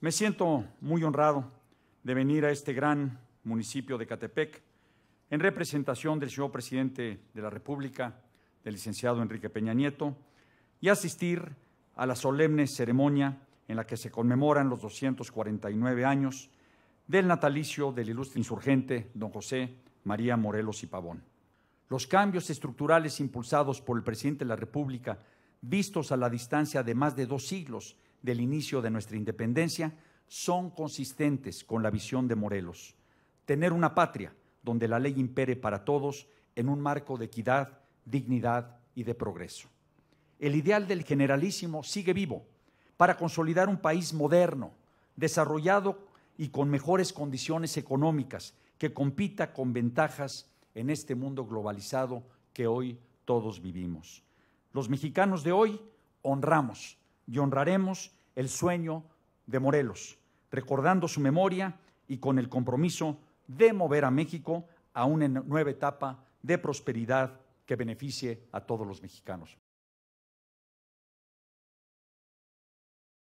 Me siento muy honrado de venir a este gran municipio de Catepec en representación del señor presidente de la República, del licenciado Enrique Peña Nieto, y asistir a la solemne ceremonia en la que se conmemoran los 249 años del natalicio del ilustre insurgente don José María Morelos y Pavón. Los cambios estructurales impulsados por el presidente de la República, vistos a la distancia de más de dos siglos, del inicio de nuestra independencia son consistentes con la visión de Morelos. Tener una patria donde la ley impere para todos en un marco de equidad, dignidad y de progreso. El ideal del generalísimo sigue vivo para consolidar un país moderno, desarrollado y con mejores condiciones económicas, que compita con ventajas en este mundo globalizado que hoy todos vivimos. Los mexicanos de hoy honramos y honraremos el sueño de Morelos, recordando su memoria y con el compromiso de mover a México a una nueva etapa de prosperidad que beneficie a todos los mexicanos.